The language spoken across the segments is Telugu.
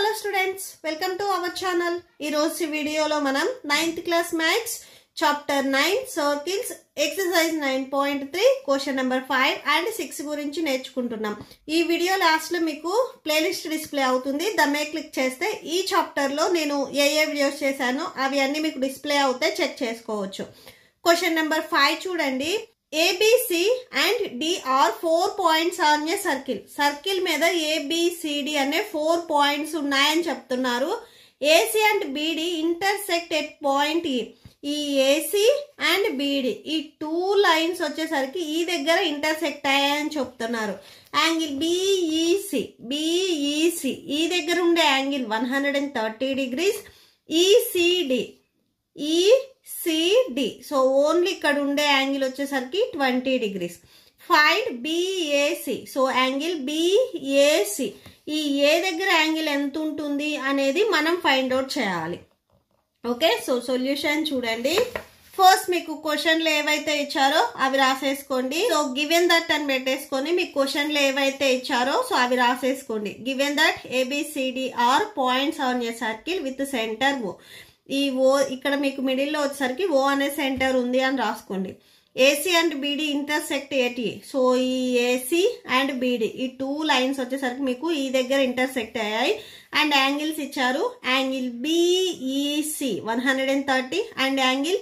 Hello students welcome to our channel ఈరోజు వీడియోలో మనం ninth class maths chapter nine circles exercise nine point three question number five and six గురించి నేర్చుకుంటున్నాం ఈ వీడియో లాస్ట్లో మీకు ప్లేలిస్ట్ డిస్ప్లే అవుతుంది దమ్మే క్లిక్ చేస్తే ఈ చాప్టర్లో నేను ఏ ఏ వీడియోస్ చేశానో అవి అన్నీ మీకు డిస్ప్లే అవుతాయి చెక్ చేసుకోవచ్చు క్వశ్చన్ నెంబర్ ఫైవ్ చూడండి A B C and D are four points on a circle circle మీద ఏబిసిడి అనే ఫోర్ పాయింట్స్ ఉన్నాయని చెప్తున్నారు AC and BD intersect at point E ఈ ఏసీ అండ్ బీడి ఈ టూ లైన్స్ వచ్చేసరికి ఈ దగ్గర ఇంటర్సెక్ట్ అయ్యాయని చెప్తున్నారు యాంగిల్ బిఈసి బిఈసి ఈ దగ్గర ఉండే angle one hundred and thirty degrees ECD ECD so only ఇక్కడ ఉండే యాంగిల్ వచ్చేసరికి twenty degrees find BAC so angle BAC ఈ ఏ దగ్గర యాంగిల్ ఎంత ఉంటుంది అనేది మనం ఫైండ్ అవుట్ చేయాలి ఓకే సో సొల్యూషన్ చూడండి ఫస్ట్ మీకు క్వశ్చన్లు ఏవైతే ఇచ్చారో అవి రాసేసుకోండి సో గివెన్ దట్ అని పెట్టేసుకొని మీకు క్వశ్చన్లు ఏవైతే ఇచ్చారో సో అవి రాసేసుకోండి given that ABCD are points on a circle with centre O ఈ ఓ ఇక్కడ మీకు మిడిల్లో వచ్చేసరికి ఓ అనే సెంటర్ ఉంది అని రాసుకోండి AC and BD intersect at so ఈ ఏసీ అండ్ బీడీ ఈ టూ లైన్స్ వచ్చేసరికి మీకు ఈ దగ్గర ఇంటర్సెక్ట్ అయ్యాయి అండ్ యాంగిల్స్ ఇచ్చారు angle BEC one hundred and thirty and angle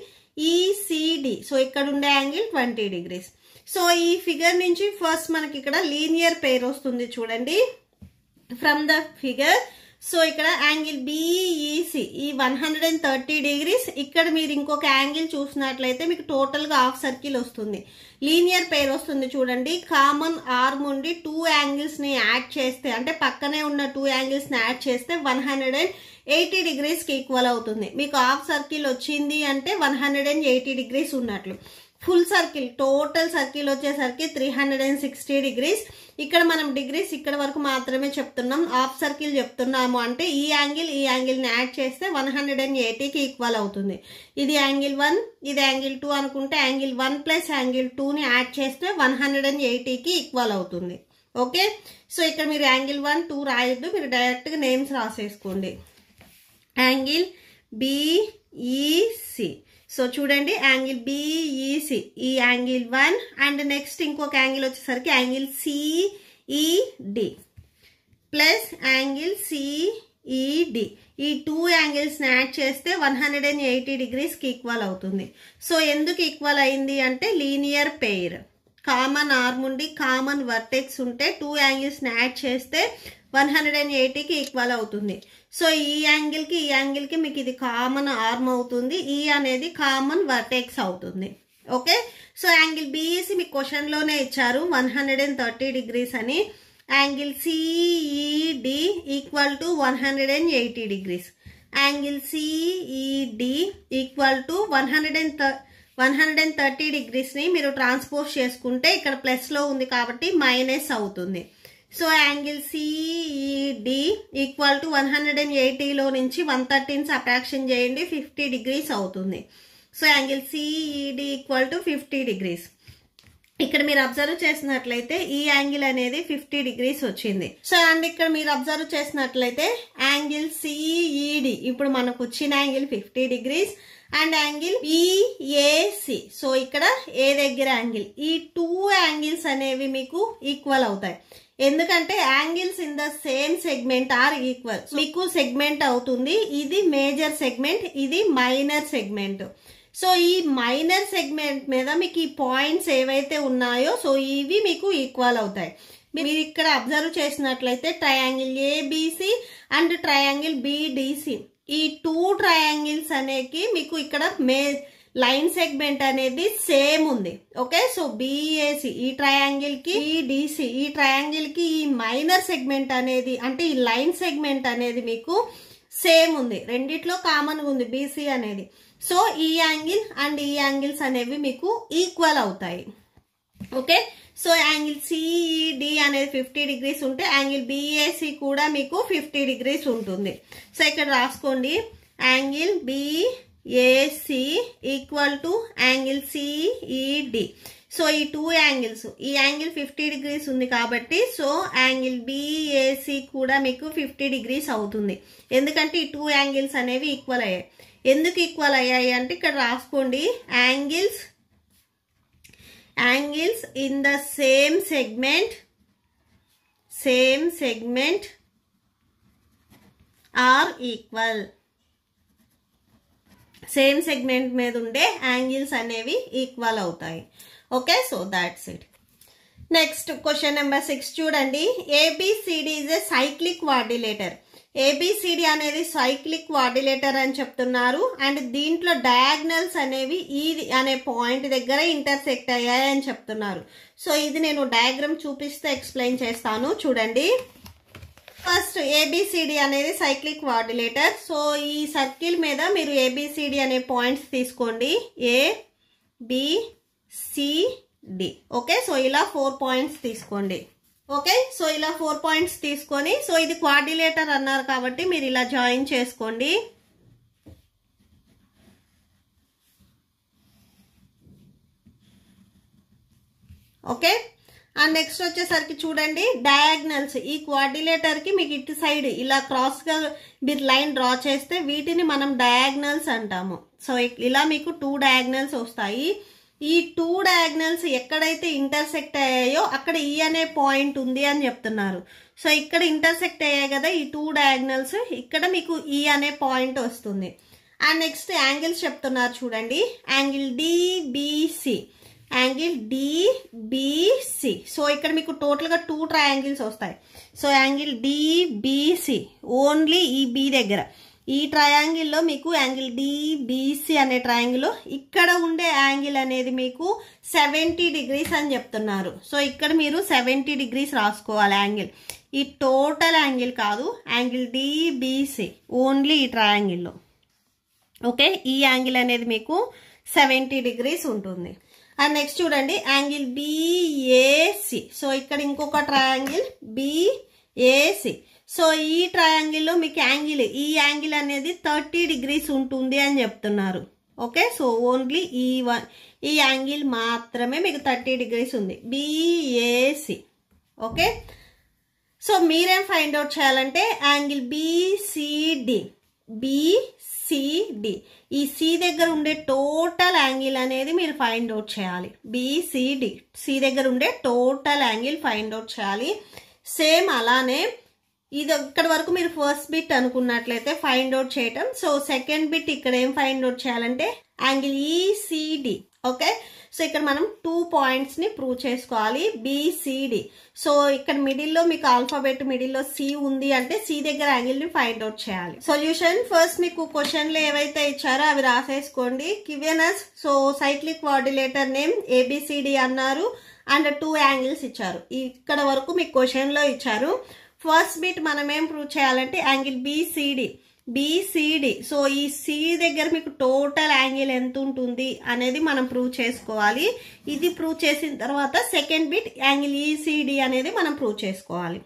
ECD so ఇక్కడ ఉండే యాంగిల్ ట్వంటీ డిగ్రీస్ సో ఈ ఫిగర్ నుంచి ఫస్ట్ మనకి ఇక్కడ లీనియర్ పేర్ వస్తుంది చూడండి ఫ్రమ్ ద ఫిగర్ సో ఇక్కడ యాంగిల్ బీఈసి e, ఈ one hundred and thirty degrees ఇక్కడ మీరు ఇంకొక యాంగిల్ చూసినట్లయితే మీకు టోటల్గా హాఫ్ సర్కిల్ వస్తుంది లీనియర్ పేర్ వస్తుంది చూడండి కామన్ ఆర్మ్ ఉండి టూ యాంగిల్స్ని యాడ్ చేస్తే అంటే పక్కనే ఉన్న టూ యాంగిల్స్ని యాడ్ చేస్తే వన్ హండ్రెడ్ అండ్ ఎయిటీ డిగ్రీస్కి ఈక్వల్ అవుతుంది మీకు హాఫ్ సర్కిల్ వచ్చింది అంటే one hundred and eighty degrees ఉన్నట్లు ఫుల్ సర్కిల్ టోటల్ సర్కిల్ వచ్చేసరికి three hundred and sixty degrees ఇక్కడ మనం డిగ్రీస్ ఇక్కడ వరకు మాత్రమే చెప్తున్నాం హాఫ్ సర్కిల్ చెప్తున్నాము అంటే ఈ యాంగిల్ ఈ యాంగిల్ని యాడ్ చేస్తే వన్ హండ్రెడ్ అండ్ ఎయిటీకి ఈక్వల్ అవుతుంది ఇది యాంగిల్ వన్ ఇది యాంగిల్ టూ అనుకుంటే యాంగిల్ వన్ ప్లస్ యాంగిల్ టూని యాడ్ చేస్తే వన్ హండ్రెడ్ అండ్ ఎయిటీకి ఈక్వల్ అవుతుంది ఓకే సో ఇక్కడ మీరు యాంగిల్ వన్ టూ రాయొద్దు మీరు డైరెక్ట్గా నేమ్స్ రాసేసుకోండి యాంగిల్ బిఈసి సో చూడండి angle e, e BEC e, ఈ యాంగిల్ వన్ అండ్ నెక్స్ట్ ఇంకొక యాంగిల్ వచ్చేసరికి angle CED plus angle CED ఈ టూ యాంగిల్స్ని యాడ్ చేస్తే వన్ హండ్రెడ్ అండ్ ఎయిటీ డిగ్రీస్కి ఈక్వల్ అవుతుంది సో ఎందుకు ఈక్వల్ అయింది అంటే లీనియర్ పెయిర్ కామన్ ఆర్మ్ ఉండి కామన్ వర్టెక్స్ ఉంటే టూ యాంగిల్స్ని యాడ్ చేస్తే వన్ హండ్రెడ్ అండ్ ఎయిటీకి ఈక్వల్ అవుతుంది సో ఈ యాంగిల్కి ఈ యాంగిల్కి మీకు ఇది కామన్ ఆర్మ్ అవుతుంది ఈ అనేది కామన్ వర్టెక్స్ అవుతుంది ఓకే సో యాంగిల్ బీఈసి మీకు క్వశ్చన్లోనే ఇచ్చారు one hundred and thirty degrees అని angle CED equal to one hundred and eighty degrees angle CED equal to one hundred and one hundred and thirty డిగ్రీస్ని మీరు ట్రాన్స్పోజ్ చేసుకుంటే ఇక్కడ ప్లస్లో ఉంది కాబట్టి మైనస్ అవుతుంది so angle CED equal to one hundred and ఎయిటీలో నుంచి వన్ థర్టీన్ సప్రాక్షన్ చేయండి ఫిఫ్టీ డిగ్రీస్ అవుతుంది so angle CED equal to fifty degrees ఇక్కడ మీరు అబ్జర్వ్ చేసినట్లయితే ఈ యాంగిల్ అనేది ఫిఫ్టీ డిగ్రీస్ వచ్చింది సో అండ్ ఇక్కడ మీరు అబ్జర్వ్ చేసినట్లయితే యాంగిల్ సిఈడి e, ఇప్పుడు మనకు వచ్చిన angle fifty degrees and angle EAC so ఇక్కడ ఏ దగ్గర యాంగిల్ ఈ టూ యాంగిల్స్ అనేవి మీకు ఈక్వల్ అవుతాయి ఎందుకంటే angles in the same segment are equal మీకు సెగ్మెంట్ అవుతుంది ఇది మేజర్ సెగ్మెంట్ ఇది మైనర్ సెగ్మెంట్ సో ఈ మైనర్ సెగ్మెంట్ మీద మీకు ఈ పాయింట్స్ ఏవైతే ఉన్నాయో సో ఇవి మీకు ఈక్వల్ అవుతాయి మీరు ఇక్కడ అబ్జర్వ్ చేసినట్లయితే triangle ABC and triangle BDC ఈ టూ ట్రయాంగిల్స్ అనేకి మీకు ఇక్కడ మే లైన్ సెగ్మెంట్ అనేది సేమ్ ఉంది ఓకే సో బిఏసి ఈ ట్రయాంగిల్ కి ఈ డిసి ఈ ట్రయాంగిల్ కి ఈ మైనర్ సెగ్మెంట్ అనేది అంటే ఈ లైన్ సెగ్మెంట్ అనేది మీకు సేమ్ ఉంది రెండిట్లో కామన్గా ఉంది బీసీ అనేది సో ఈ యాంగిల్ అండ్ ఈ యాంగిల్స్ అనేవి మీకు ఈక్వల్ అవుతాయి okay so angle CED e, అనేది ఫిఫ్టీ డిగ్రీస్ ఉంటే యాంగిల్ బిఏసి కూడా మీకు ఫిఫ్టీ డిగ్రీస్ ఉంటుంది సో ఇక్కడ రాసుకోండి angle BE AC equal to angle CED so ఈ టూ యాంగిల్స్ ఈ యాంగిల్ ఫిఫ్టీ డిగ్రీస్ ఉంది కాబట్టి సో యాంగిల్ బిఏసి కూడా మీకు ఫిఫ్టీ డిగ్రీస్ అవుతుంది ఎందుకంటే ఈ టూ యాంగిల్స్ అనేవి ఈక్వల్ అయ్యాయి ఎందుకు ఈక్వల్ అయ్యాయి అంటే ఇక్కడ రాసుకోండి angles angles in the same segment same segment are equal same segment మీద ఉండే యాంగిల్స్ అనేవి ఈక్వల్ అవుతాయి okay so that's it next question number six చూడండి ABCD is a cyclic quadrilateral ABCD అనేది సైక్లిక్ వార్డిలేటర్ అని చెప్తున్నారు అండ్ దీంట్లో డయాగ్నల్స్ అనేవి ఈ అనే పాయింట్ దగ్గర ఇంటర్సెక్ట్ అయ్యాయని చెప్తున్నారు సో ఇది నేను డయాగ్రామ్ చూపిస్తే ఎక్స్ప్లెయిన్ చేస్తాను చూడండి ఫస్ట్ ఏబిసిడి అనేది సైక్లిక్ వాడ్యులేటర్ సో ఈ సర్కిల్ మీద మీరు ఏబిసిడి అనే పాయింట్స్ తీసుకోండి A B CD okay so ఇలా ఫోర్ పాయింట్స్ తీసుకోండి ఓకే సో ఇలా ఫోర్ పాయింట్స్ తీసుకొని సో ఇది క్వార్డిలేటర్ అన్నారు కాబట్టి మీరు ఇలా జాయిన్ చేసుకోండి ఓకే అండ్ నెక్స్ట్ వచ్చేసరికి చూడండి డయాగ్నల్స్ ఈ క్వార్డిలేటర్కి మీకు ఇటు సైడ్ ఇలా క్రాస్గా మీరు లైన్ డ్రా చేస్తే వీటిని మనం డయాగ్నల్స్ అంటాము సో ఇలా మీకు టూ డయాగ్నల్స్ వస్తాయి ఈ టూ డయాగ్నల్స్ ఎక్కడైతే ఇంటర్సెక్ట్ అయ్యాయో అక్కడ ఈ e అనే పాయింట్ ఉంది అని చెప్తున్నారు సో ఇక్కడ ఇంటర్సెక్ట్ అయ్యాయి కదా ఈ టూ డయాగ్నల్స్ ఇక్కడ మీకు ఈ e అనే పాయింట్ వస్తుంది అండ్ నెక్స్ట్ యాంగిల్స్ చెప్తున్నారు చూడండి angle DBC angle DBC so ఇక్కడ మీకు టోటల్గా టూ ట్రయాంగిల్స్ వస్తాయి సో యాంగిల్ డిబిసి ఓన్లీ ఈ బి దగ్గర ఈ ట్రయాంగిల్లో మీకు యాంగిల్ డిబిసి అనే ట్రయాంగిల్ ఇక్కడ ఉండే యాంగిల్ అనేది మీకు సెవెంటీ డిగ్రీస్ అని చెప్తున్నారు సో ఇక్కడ మీరు సెవెంటీ డిగ్రీస్ రాసుకోవాలి యాంగిల్ ఈ టోటల్ యాంగిల్ కాదు యాంగిల్ డిబిసి ఓన్లీ ఈ ట్రయాంగిల్లో ఓకే ఈ యాంగిల్ అనేది మీకు సెవెంటీ డిగ్రీస్ ఉంటుంది అండ్ నెక్స్ట్ చూడండి యాంగిల్ బిఏసి సో ఇక్కడ ఇంకొక ట్రయాంగిల్ బిఏసి సో ఈ ట్రయాంగిల్లో మీకు యాంగిల్ ఈ యాంగిల్ అనేది థర్టీ డిగ్రీస్ ఉంటుంది అని చెప్తున్నారు ఓకే సో ఓన్లీ ఈ వన్ ఈ యాంగిల్ మాత్రమే మీకు థర్టీ డిగ్రీస్ ఉంది బిఏసి ఓకే సో మీరేం ఫైండ్ అవుట్ చేయాలంటే యాంగిల్ బిసిడి బిసిడి ఈ సి దగ్గర ఉండే టోటల్ యాంగిల్ అనేది మీరు ఫైండ్ అవుట్ చేయాలి బీసీడి సి దగ్గర ఉండే టోటల్ యాంగిల్ ఫైండ్ అవుట్ చేయాలి సేమ్ అలానే ఇది ఇక్కడ వరకు మీరు ఫస్ట్ బిట్ అనుకున్నట్లయితే ఫైండ్ అవుట్ చేయటం సో సెకండ్ బిట్ ఇక్కడ ఏం ఫైండ్ అవుట్ చేయాలంటే angle ECD e, okay so ఇక్కడ మనం టూ పాయింట్స్ని ప్రూవ్ చేసుకోవాలి బీసీడీ సో ఇక్కడ మిడిల్లో మీకు ఆల్ఫాబెట్ మిడిల్లో సి ఉంది అంటే సి దగ్గర యాంగిల్ని ఫైండ్ అవుట్ చేయాలి సొల్యూషన్ ఫస్ట్ మీకు క్వశ్చన్లు ఏవైతే ఇచ్చారో అవి రాసేసుకోండి given so cyclic quadrilateral name ABCD అన్నారు అండ్ టూ యాంగిల్స్ ఇచ్చారు ఇక్కడ వరకు మీకు క్వశ్చన్లో ఇచ్చారు ఫస్ట్ బిట్ మనం ఏం ప్రూవ్ చేయాలంటే యాంగిల్ బీసీడీ బీసీడీ సో ఈ సి దగ్గర మీకు టోటల్ యాంగిల్ ఎంత ఉంటుంది అనేది మనం ప్రూవ్ చేసుకోవాలి ఇది ప్రూవ్ చేసిన తర్వాత సెకండ్ బిట్ యాంగిల్ ఈసీడీ అనేది మనం ప్రూవ్ చేసుకోవాలి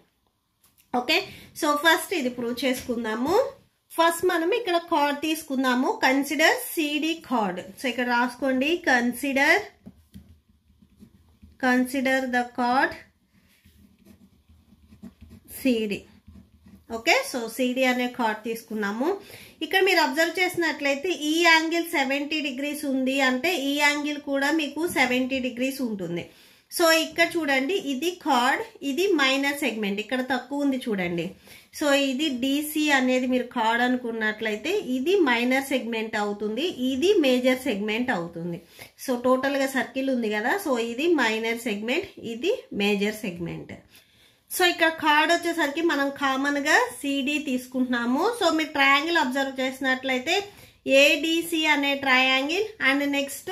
ఓకే సో ఫస్ట్ ఇది ప్రూవ్ చేసుకుందాము ఫస్ట్ మనం ఇక్కడ కార్డ్ తీసుకుందాము కన్సిడర్ సిడి కార్డ్ సో ఇక్కడ రాసుకోండి consider consider the chord CD okay so CD అనే కార్డ్ తీసుకున్నాము ఇక్కడ మీరు అబ్జర్వ్ చేసినట్లయితే ఈ యాంగిల్ సెవెంటీ డిగ్రీస్ ఉంది అంటే ఈ యాంగిల్ కూడా మీకు సెవెంటీ డిగ్రీస్ ఉంటుంది సో ఇక్కడ చూడండి ఇది కార్డ్ ఇది మైనర్ సెగ్మెంట్ ఇక్కడ తక్కువ ఉంది చూడండి సో ఇది డీసీ అనేది మీరు కార్డ్ అనుకున్నట్లయితే ఇది మైనర్ సెగ్మెంట్ అవుతుంది ఇది మేజర్ సెగ్మెంట్ అవుతుంది సో టోటల్గా సర్కిల్ ఉంది కదా సో ఇది మైనర్ సెగ్మెంట్ ఇది మేజర్ సెగ్మెంట్ సో ఇక్కడ కార్డ్ వచ్చేసరికి మనం కామన్గా సిడి తీసుకుంటున్నాము సో మీరు ట్రయాంగిల్ అబ్జర్వ్ చేసినట్లయితే ఏడిసి అనే ట్రయాంగిల్ అండ్ నెక్స్ట్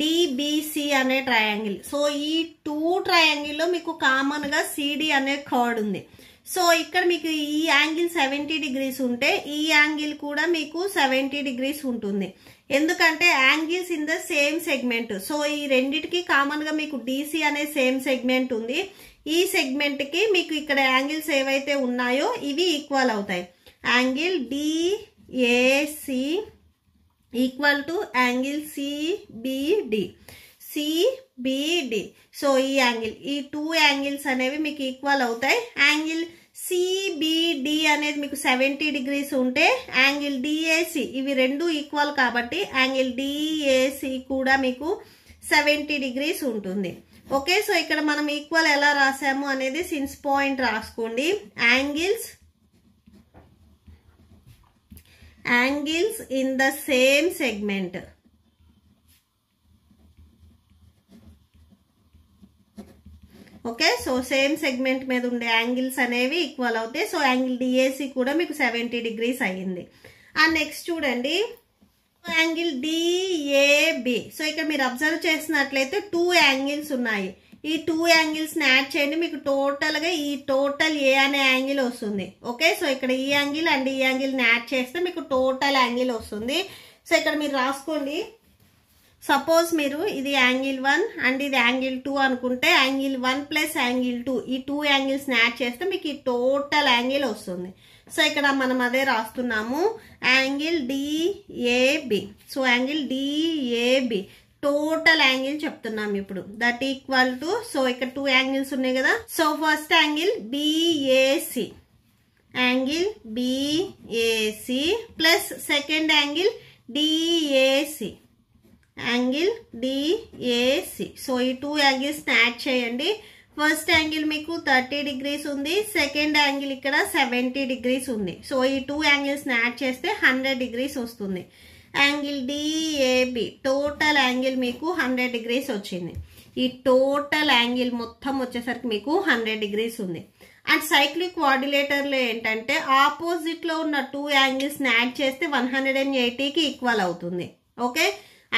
డిబిసి అనే ట్రయాంగిల్ సో ఈ టూ ట్రయాంగిల్లో మీకు కామన్గా సిడి అనే కార్డ్ ఉంది సో ఇక్కడ మీకు ఈ యాంగిల్ సెవెంటీ డిగ్రీస్ ఉంటే ఈ యాంగిల్ కూడా మీకు సెవెంటీ డిగ్రీస్ ఉంటుంది ఎందుకంటే angles in the same segment so ఈ రెండిటికి కామన్గా మీకు డీసీ అనే సేమ్ సెగ్మెంట్ ఉంది ఈ సెగ్మెంట్కి మీకు ఇక్కడ యాంగిల్స్ ఏవైతే ఉన్నాయో ఇవి ఈక్వల్ అవుతాయి angle DAC equal to angle CBD CBD so ఈ యాంగిల్ ఈ టూ యాంగిల్స్ అనేవి మీకు ఈక్వల్ అవుతాయి యాంగిల్ సిబిడి అనేది మీకు సెవెంటీ డిగ్రీస్ ఉంటే యాంగిల్ డిఏసి ఇవి రెండు ఈక్వల్ కాబట్టి యాంగిల్ డిఏసి కూడా మీకు సెవెంటీ డిగ్రీస్ ఉంటుంది ఓకే సో ఇక్కడ మనం ఈక్వల్ ఎలా రాసాము అనేది సిన్స్ పాయింట్ రాసుకోండి angles angles in the same segment okay so same segment మీద ఉండే యాంగిల్స్ అనేవి ఈక్వల్ అవుతాయి సో యాంగిల్ డిఏసి కూడా మీకు సెవెంటీ డిగ్రీస్ అయ్యింది అండ్ నెక్స్ట్ చూడండి యాంగిల్ డిఏబి సో ఇక్కడ మీరు అబ్జర్వ్ చేసినట్లయితే టూ యాంగిల్స్ ఉన్నాయి ఈ టూ యాంగిల్స్ని యాడ్ చేయండి మీకు టోటల్గా ఈ టోటల్ ఏ అనే యాంగిల్ వస్తుంది ఓకే సో ఇక్కడ ఈ యాంగిల్ అండ్ ఈ యాంగిల్ని యాడ్ చేస్తే మీకు టోటల్ యాంగిల్ వస్తుంది సో ఇక్కడ మీరు రాసుకోండి సపోజ్ మీరు ఇది యాంగిల్ వన్ అండ్ ఇది యాంగిల్ టూ అనుకుంటే angle one plus angle two ఈ టూ యాంగిల్స్ని యాడ్ చేస్తే మీకు ఈ టోటల్ యాంగిల్ వస్తుంది సో ఇక్కడ మనం అదే రాస్తున్నాము angle DAB so angle DAB total angle చెప్తున్నాం ఇప్పుడు దట్ ఈక్వల్ టు సో ఇక్కడ టూ యాంగిల్స్ ఉన్నాయి కదా so first angle BAC angle BAC plus second angle DAC angle DAC so ఈ టూ యాంగిల్స్ యాడ్ చేయండి ఫస్ట్ యాంగిల్ మీకు థర్టీ డిగ్రీస్ ఉంది సెకండ్ యాంగిల్ ఇక్కడ సెవెంటీ డిగ్రీస్ ఉంది సో ఈ టూ యాంగిల్స్ని యాడ్ చేస్తే హండ్రెడ్ డిగ్రీస్ వస్తుంది యాంగిల్ డిఏబి టోటల్ యాంగిల్ మీకు హండ్రెడ్ డిగ్రీస్ వచ్చింది ఈ టోటల్ యాంగిల్ మొత్తం వచ్చేసరికి మీకు హండ్రెడ్ డిగ్రీస్ ఉంది అండ్ సైక్లిక్ కోఆర్డినేటర్లో ఏంటంటే ఆపోజిట్లో ఉన్న టూ యాంగిల్స్ని యాడ్ చేస్తే వన్ హండ్రెడ్ అండ్ ఎయిటీకి ఈక్వల్ అవుతుంది ఓకే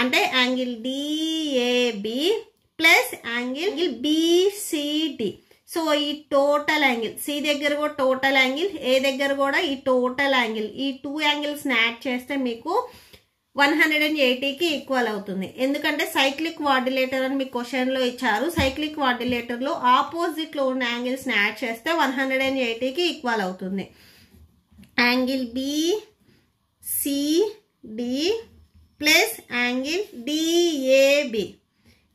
అంటే angle DAB plus angle BCD so ఈ టోటల్ యాంగిల్ సి దగ్గర కూడా టోటల్ యాంగిల్ ఏ దగ్గర కూడా ఈ టోటల్ యాంగిల్ ఈ టూ యాంగిల్స్ యాడ్ చేస్తే మీకు వన్ హండ్రెడ్ అండ్ ఎయిటీకి ఈక్వల్ అవుతుంది ఎందుకంటే సైక్లిక్ వార్డిలేటర్ అని మీ క్వశ్చన్లో ఇచ్చారు సైక్లిక్ వార్డిలేటర్లో ఆపోజిట్లో ఉన్న యాంగిల్స్ యాడ్ చేస్తే వన్ హండ్రెడ్ అండ్ ఎయిటీకి ఈక్వల్ అవుతుంది angle B CD plus angle DAB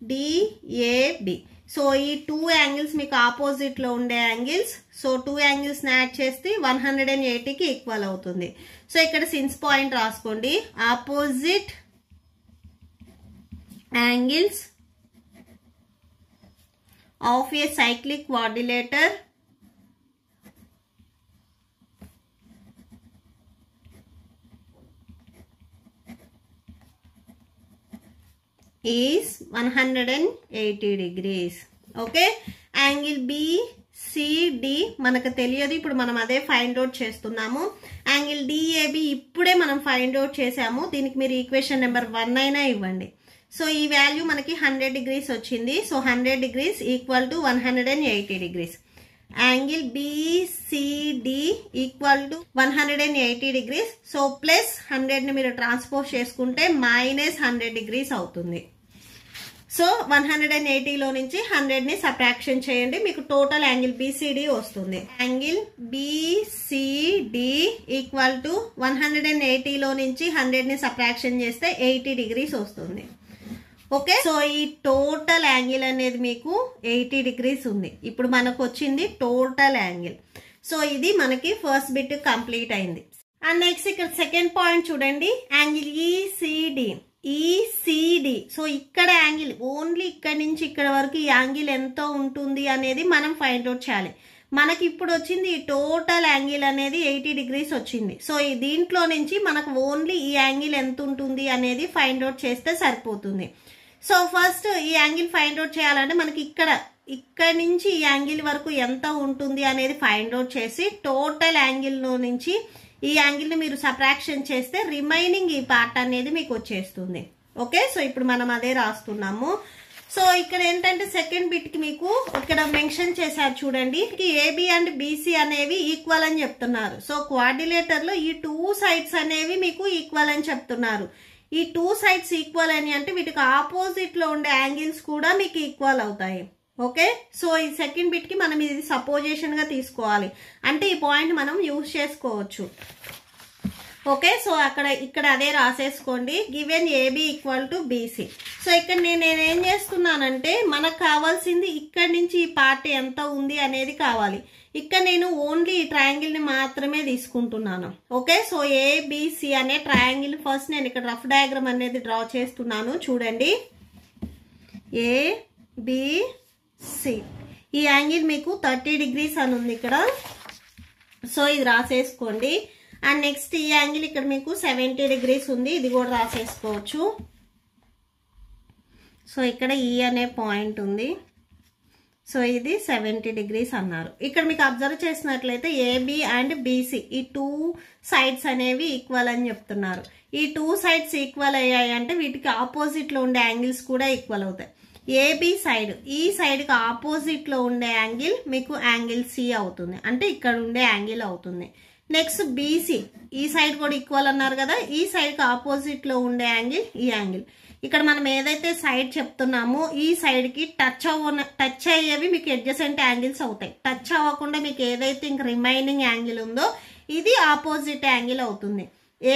DAB so ఈ టూ యాంగిల్స్ మీకు ఆపోజిట్లో ఉండే యాంగిల్స్ సో టూ యాంగిల్స్ని యాడ్ చేస్తే వన్ హండ్రెడ్ అండ్ ఎయిటీకి ఈక్వల్ అవుతుంది సో ఇక్కడ సిన్స్ పాయింట్ రాసుకోండి opposite angles of a cyclic quadrilateral is 180 degrees. Okay. Angle B, C, D మనకు తెలియదు ఇప్పుడు మనం అదే ఫైండ్ అవుట్ చేస్తున్నాము యాంగిల్ డిఏబి ఇప్పుడే మనం ఫైండ్ అవుట్ చేసాము దీనికి మీరు ఈక్వేషన్ నెంబర్ వన్ అయినా ఇవ్వండి సో ఈ వాల్యూ మనకి హండ్రెడ్ డిగ్రీస్ వచ్చింది so hundred degrees equal to one hundred and eighty degrees angle BCD equal to one hundred and eighty degrees so plus హండ్రెడ్ని మీరు ట్రాన్స్పోజ్ చేసుకుంటే మైనస్ హండ్రెడ్ డిగ్రీస్ అవుతుంది సో వన్ హండ్రెడ్ అండ్ ఎయిటీలో నుంచి హండ్రెడ్ని సబ్ట్రాక్షన్ చేయండి మీకు టోటల్ యాంగిల్ బీసీడీ వస్తుంది angle BCD equal to one hundred and ఎయిటీలో నుంచి హండ్రెడ్ని సబ్ట్రాక్షన్ చేస్తే ఎయిటీ డిగ్రీస్ వస్తుంది ఓకే సో ఈ టోటల్ యాంగిల్ అనేది మీకు ఎయిటీ డిగ్రీస్ ఉంది ఇప్పుడు మనకు వచ్చింది టోటల్ యాంగిల్ సో ఇది మనకి ఫస్ట్ బిట్ కంప్లీట్ అయింది అండ్ నెక్స్ట్ ఇక్కడ సెకండ్ పాయింట్ చూడండి angle ECD e ECD e so ఇక్కడ యాంగిల్ ఓన్లీ ఇక్కడ నుంచి ఇక్కడ వరకు ఈ యాంగిల్ ఎంత ఉంటుంది అనేది మనం ఫైండ్ అవుట్ చేయాలి మనకి ఇప్పుడు వచ్చింది ఈ టోటల్ యాంగిల్ అనేది ఎయిటీ డిగ్రీస్ వచ్చింది సో దీంట్లో నుంచి మనకు ఓన్లీ ఈ యాంగిల్ ఎంత ఉంటుంది అనేది ఫైండ్ అవుట్ చేస్తే సరిపోతుంది సో ఫస్ట్ ఈ యాంగిల్ ఫైండ్ అవుట్ చేయాలంటే మనకి ఇక్కడ ఇక్కడ నుంచి ఈ యాంగిల్ వరకు ఎంత ఉంటుంది అనేది ఫైండ్ అవుట్ చేసి టోటల్ యాంగిల్లో నుంచి ఈ యాంగిల్ని మీరు సప్రాక్షన్ చేస్తే రిమైనింగ్ ఈ పార్ట్ అనేది మీకు వచ్చేస్తుంది ఓకే సో ఇప్పుడు మనం అదే రాస్తున్నాము సో ఇక్కడ ఏంటంటే సెకండ్ బిట్కి మీకు ఇక్కడ మెన్షన్ చేశారు చూడండి ఏబి అండ్ బీసీ అనేవి ఈక్వల్ అని చెప్తున్నారు సో క్వార్డిలేటర్లో ఈ టూ సైడ్స్ అనేవి మీకు ఈక్వల్ అని చెప్తున్నారు ఈ టూ సైడ్స్ ఈక్వల్ అని అంటే వీటికి ఆపోజిట్లో ఉండే యాంగిల్స్ కూడా మీకు ఈక్వల్ అవుతాయి ఓకే సో ఈ సెకండ్ బిట్కి మనం ఇది సపోజేషన్గా తీసుకోవాలి అంటే ఈ పాయింట్ మనం యూజ్ చేసుకోవచ్చు ఓకే సో అక్కడ ఇక్కడ అదే రాసేసుకోండి given AB equal to BC so ఇక్కడ నేను నేనేం చేస్తున్నానంటే మనకు కావాల్సింది ఇక్కడ నుంచి ఈ పార్ట్ ఎంత ఉంది అనేది కావాలి ఇక్కడ నేను ఓన్లీ ఈ ట్రయాంగిల్ని మాత్రమే తీసుకుంటున్నాను ఓకే సో ఏబిసి అనే ట్రయాంగిల్ ఫస్ట్ నేను ఇక్కడ రఫ్ డయాగ్రామ్ అనేది డ్రా చేస్తున్నాను చూడండి ఏ బిసి ఈ యాంగిల్ మీకు థర్టీ డిగ్రీస్ అని ఉంది ఇక్కడ సో ఇది రాసేసుకోండి అండ్ నెక్స్ట్ ఈ యాంగిల్ ఇక్కడ మీకు సెవెంటీ డిగ్రీస్ ఉంది ఇది కూడా రాసేసుకోవచ్చు సో ఇక్కడ ఈ e అనే పాయింట్ ఉంది సో ఇది సెవెంటీ డిగ్రీస్ అన్నారు ఇక్కడ మీకు అబ్జర్వ్ చేసినట్లయితే ఏబి అండ్ బీసీ ఈ టూ సైడ్స్ అనేవి ఈక్వల్ అని చెప్తున్నారు ఈ టూ సైడ్స్ ఈక్వల్ అయ్యాయి అంటే వీటికి ఆపోజిట్లో ఉండే యాంగిల్స్ కూడా ఈక్వల్ అవుతాయి ఏబి సైడ్ ఈ సైడ్కి ఆపోజిట్లో ఉండే యాంగిల్ మీకు యాంగిల్ సి అవుతుంది అంటే ఇక్కడ ఉండే యాంగిల్ అవుతుంది నెక్స్ట్ బీసీ ఈ సైడ్ కూడా ఈక్వల్ అన్నారు కదా ఈ సైడ్కి ఆపోజిట్లో ఉండే యాంగిల్ ఈ యాంగిల్ ఇక్కడ మనం ఏదైతే సైడ్ చెప్తున్నామో ఈ సైడ్కి టచ్ అవ్వ టచ్ అయ్యేవి మీకు అడ్జసెంట్ యాంగిల్స్ అవుతాయి టచ్ అవ్వకుండా మీకు ఏదైతే ఇంక రిమైనింగ్ యాంగిల్ ఉందో ఇది ఆపోజిట్ యాంగిల్ అవుతుంది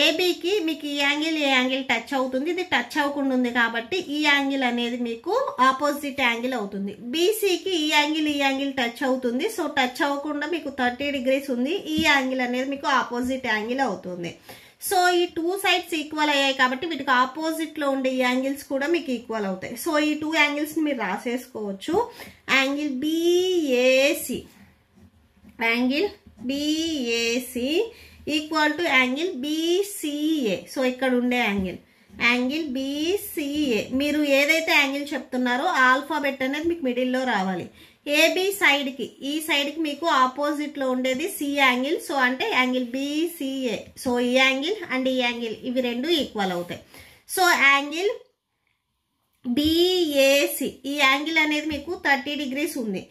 ఏబీకి మీకు ఈ యాంగిల్ ఈ యాంగిల్ టచ్ అవుతుంది ఇది టచ్ అవ్వకుండా ఉంది కాబట్టి ఈ యాంగిల్ అనేది మీకు ఆపోజిట్ యాంగిల్ అవుతుంది బీసీకి ఈ యాంగిల్ ఈ యాంగిల్ టచ్ అవుతుంది సో టచ్ అవ్వకుండా మీకు థర్టీ డిగ్రీస్ ఉంది ఈ యాంగిల్ అనేది మీకు ఆపోజిట్ యాంగిల్ అవుతుంది సో ఈ టూ సైడ్స్ ఈక్వల్ అయ్యాయి కాబట్టి వీటికి ఆపోజిట్లో ఉండే యాంగిల్స్ కూడా మీకు ఈక్వల్ అవుతాయి సో ఈ టూ యాంగిల్స్ని మీరు రాసేసుకోవచ్చు angle BAC angle BAC equal to angle BCA so ఇక్కడ ఉండే యాంగిల్ యాంగిల్ బీసీఏ మీరు ఏదైతే యాంగిల్ చెప్తున్నారో ఆల్ఫాబెట్ అనేది మీకు మిడిల్లో రావాలి ఏబి సైడ్కి ఈ సైడ్కి మీకు ఆపోజిట్లో ఉండేది సి యాంగిల్ సో అంటే యాంగిల్ బీసీఏ సో ఈ యాంగిల్ అండ్ ఈ యాంగిల్ ఇవి రెండు ఈక్వల్ అవుతాయి సో యాంగిల్ బిఏసి ఈ యాంగిల్ అనేది మీకు థర్టీ డిగ్రీస్ ఉంది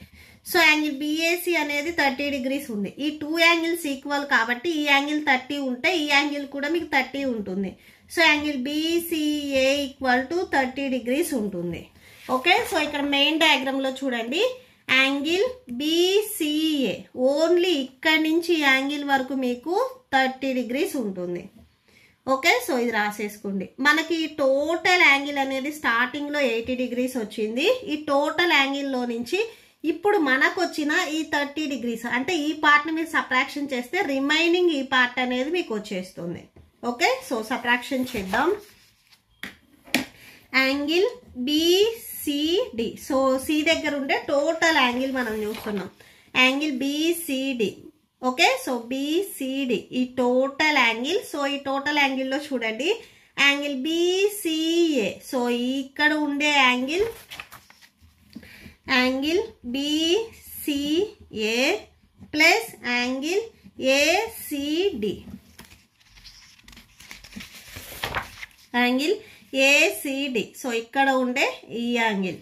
సో యాంగిల్ బీఏసీ అనేది థర్టీ డిగ్రీస్ ఉంది ఈ టూ యాంగిల్స్ ఈక్వల్ కాబట్టి ఈ యాంగిల్ థర్టీ ఉంటే ఈ యాంగిల్ కూడా మీకు థర్టీ ఉంటుంది so angle BCA equal to thirty degrees ఉంటుంది ఓకే సో ఇక్కడ మెయిన్ డయాగ్రామ్లో చూడండి యాంగిల్ బీసీఏ ఓన్లీ ఇక్కడి నుంచి యాంగిల్ వరకు మీకు థర్టీ డిగ్రీస్ ఉంటుంది ఓకే సో ఇది రాసేసుకోండి మనకి టోటల్ యాంగిల్ అనేది స్టార్టింగ్లో ఎయిటీ డిగ్రీస్ వచ్చింది ఈ టోటల్ యాంగిల్లో నుంచి ఇప్పుడు మనకు వచ్చిన ఈ థర్టీ డిగ్రీస్ అంటే ఈ పార్ట్ని మీరు సప్రాక్షన్ చేస్తే రిమైనింగ్ ఈ పార్ట్ అనేది మీకు వచ్చేస్తుంది ఓకే సో సప్రాక్షన్ చేద్దాం యాంగిల్ బీసీడి సో సి దగ్గర ఉండే టోటల్ యాంగిల్ మనం చూస్తున్నాం angle BCD okay so BCD ఈ టోటల్ యాంగిల్ సో ఈ టోటల్ యాంగిల్లో చూడండి యాంగిల్ బీసీఏ సో ఇక్కడ ఉండే angle angle BCA plus angle ACD angle ACD so ఇక్కడ ఉండే ఈ యాంగిల్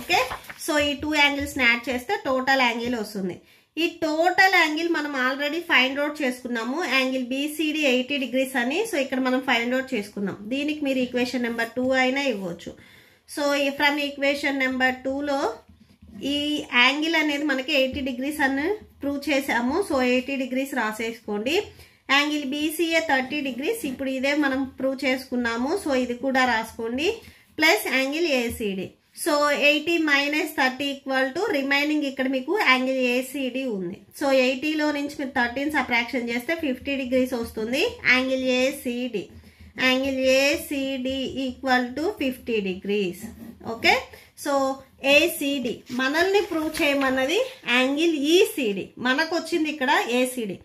ఓకే సో ఈ టూ యాంగిల్స్ని యాడ్ చేస్తే టోటల్ యాంగిల్ వస్తుంది ఈ టోటల్ యాంగిల్ మనం ఆల్రెడీ ఫైండ్ అవుట్ చేసుకున్నాము యాంగిల్ బీసీడీ ఎయిటీ డిగ్రీస్ అని సో ఇక్కడ మనం ఫైండ్ అవుట్ చేసుకున్నాం దీనికి మీరు ఈక్వేషన్ నెంబర్ టూ అయినా ఇవ్వచ్చు సో ఫ్రమ్ ఈక్వేషన్ నెంబర్ టూలో ఈ యాంగిల్ అనేది మనకి ఎయిటీ డిగ్రీస్ అని ప్రూవ్ చేసాము సో ఎయిటీ డిగ్రీస్ రాసేసుకోండి యాంగిల్ బీసీఏ థర్టీ డిగ్రీస్ ఇప్పుడు ఇదే మనం ప్రూవ్ చేసుకున్నాము సో ఇది కూడా రాసుకోండి plus angle ACD so eighty minus thirty equal to remaining ఇక్కడ మీకు యాంగిల్ ఏసీడీ ఉంది సో ఎయిటీలో నుంచి మీరు థర్టీన్ సప్రాక్షన్ చేస్తే ఫిఫ్టీ డిగ్రీస్ వస్తుంది angle ACD angle ACD equal to fifty degrees okay so ACD మనల్ని ప్రూవ్ చేయమన్నది యాంగిల్ ఈసీడీ e, మనకు వచ్చింది ఇక్కడ ఏసీడీ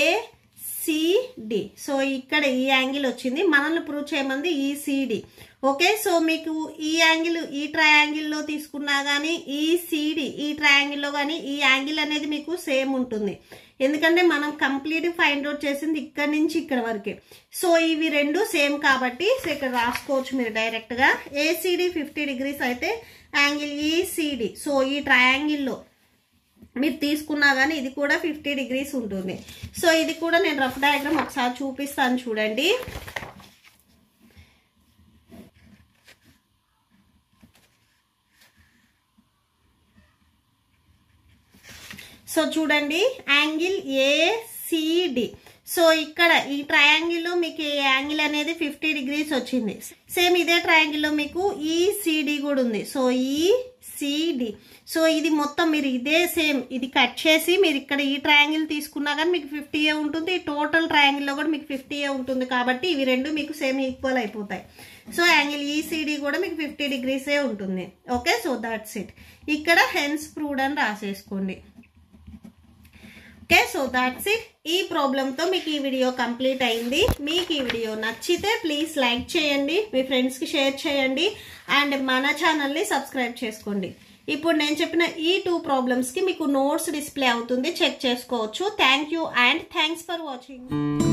ఏసీడీ సో ఇక్కడ ఈ e యాంగిల్ వచ్చింది మనల్ని ప్రూవ్ చేయమంది ఈసీడీ e, ఓకే సో మీకు ఈ యాంగిల్ ఈ ట్రయాంగిల్లో తీసుకున్నా కానీ ఈ సీడీ ఈ ట్రయాంగిల్లో కానీ ఈ యాంగిల్ అనేది మీకు సేమ్ ఉంటుంది ఎందుకంటే మనం కంప్లీట్ ఫైండ్ అవుట్ చేసింది ఇక్కడ నుంచి ఇక్కడ వరకే సో ఇవి రెండు సేమ్ కాబట్టి సో ఇక్కడ రాసుకోవచ్చు మీరు డైరెక్ట్గా ఏసీడీ ఫిఫ్టీ డిగ్రీస్ అయితే యాంగిల్ ఈసీడీ సో ఈ ట్రయాంగిల్లో మీరు తీసుకున్నా కానీ ఇది కూడా ఫిఫ్టీ డిగ్రీస్ ఉంటుంది సో ఇది కూడా నేను రఫ్ డయాగ్రామ్ ఒకసారి చూపిస్తాను చూడండి సో చూడండి యాంగిల్ ఏసిడి సో ఇక్కడ ఈ ట్రయాంగిల్లో మీకు ఈ యాంగిల్ అనేది ఫిఫ్టీ డిగ్రీస్ వచ్చింది సేమ్ ఇదే ట్రయాంగిల్లో మీకు ఈసిడి e, కూడా ఉంది సో ఈసిడి e, సో ఇది మొత్తం మీరు ఇదే సేమ్ ఇది కట్ చేసి మీరు ఇక్కడ ఈ ట్రయాంగిల్ తీసుకున్నా కానీ మీకు ఫిఫ్టీయే ఉంటుంది టోటల్ ట్రయాంగిల్లో కూడా మీకు ఫిఫ్టీయే ఉంటుంది కాబట్టి ఇవి రెండు మీకు సేమ్ ఈక్వల్ అయిపోతాయి సో యాంగిల్ ఈసీడీ e, కూడా మీకు ఫిఫ్టీ డిగ్రీసే ఉంటుంది ఓకే సో దాట్స్ ఇట్ ఇక్కడ హెన్స్ ప్రూడ్ అని రాసేసుకోండి ఓకే సో దాట్స్ ఇట్ ఈ ప్రాబ్లంతో మీకు ఈ వీడియో కంప్లీట్ అయింది మీకు ఈ వీడియో నచ్చితే ప్లీజ్ లైక్ చేయండి మీ ఫ్రెండ్స్కి షేర్ చేయండి అండ్ మన ఛానల్ని సబ్స్క్రైబ్ చేసుకోండి ఇప్పుడు నేను చెప్పిన ఈ టూ ప్రాబ్లమ్స్కి మీకు నోట్స్ డిస్ప్లే అవుతుంది చెక్ చేసుకోవచ్చు thank you and thanks for watching